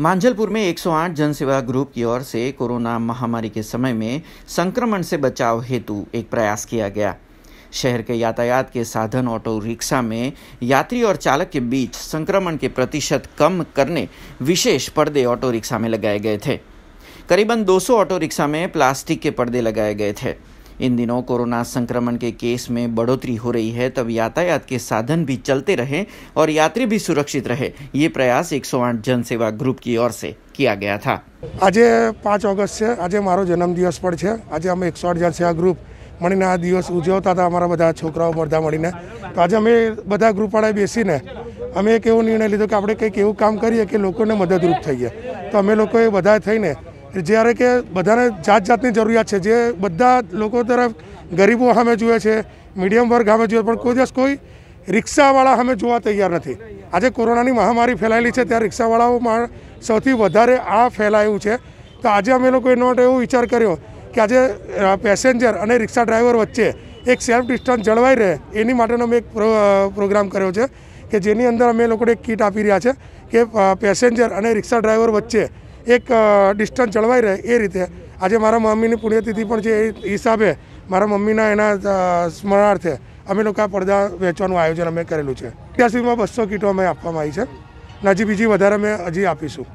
मांझलपुर में 108 जन सेवा ग्रुप की ओर से कोरोना महामारी के समय में संक्रमण से बचाव हेतु एक प्रयास किया गया शहर के यातायात के साधन ऑटो रिक्शा में यात्री और चालक के बीच संक्रमण के प्रतिशत कम करने विशेष पर्दे ऑटो रिक्शा में लगाए गए थे करीबन 200 ऑटो रिक्शा में प्लास्टिक के पर्दे लगाए गए थे इन दिनों कोरोना संक्रमण के केस में बढ़ोतरी हो रही है तब यातायात के साधन भी चलते रहे और यात्री भी सुरक्षित रहे ये प्रयास एक सौ 108 जनसेवा ग्रुप की ओर से किया गया था आज पांच अगस्त से आज हमारो जन्म दिवस पर छे आज हम 108 जनसेवा ग्रुप मणि दिवस उजाता था अमरा बधा छोकरा बढ़ा मड़ी ने तो आज अमे बधा ग्रुप वाला बेसी ने अमे एक एवं निर्णय लीधो कि आप कई एवं काम करिए कि लोग ने मददरूप थी तो अमे लोग बधाए थी જ્યારે કે બધાને જાત જાતની જરૂરિયાત છે જે બધા લોકો તરફ ગરીબો સામે જુએ છે મીડિયમ વર્ગ સામે જુએ પણ કોઈ દિવસ કોઈ રિક્ષાવાળા સામે જોવા તૈયાર નથી આજે કોરોનાની મહામારી ફેલાયેલી છે ત્યાં રિક્ષાવાળાઓમાં સૌથી વધારે આ ફેલાયું છે તો આજે અમે લોકોએ નોટ એવો વિચાર કર્યો કે આજે પેસેન્જર અને રિક્ષા ડ્રાઈવર વચ્ચે એક સેલ્ફ ડિસ્ટન્સ જળવાઈ રહે એની માટેનો અમે એક પ્રોગ્રામ કર્યો છે કે જેની અંદર અમે લોકોને એક કીટ આપી રહ્યા છે કે પેસેન્જર અને રિક્ષા ડ્રાઈવર વચ્ચે એક ડિસ્ટન્સ જળવાઈ રહે એ રીતે આજે મારા મમ્મીની પુણ્યતિથિ પણ છે એ હિસાબે મારા મમ્મીના એના સ્મરણાર્થે અમે લોકો આ પડદા વેચવાનું આયોજન અમે કરેલું છે અત્યાર સુધીમાં બસો કીટો અમે આપવામાં આવી છે અને હજી બીજી વધારે અમે હજી આપીશું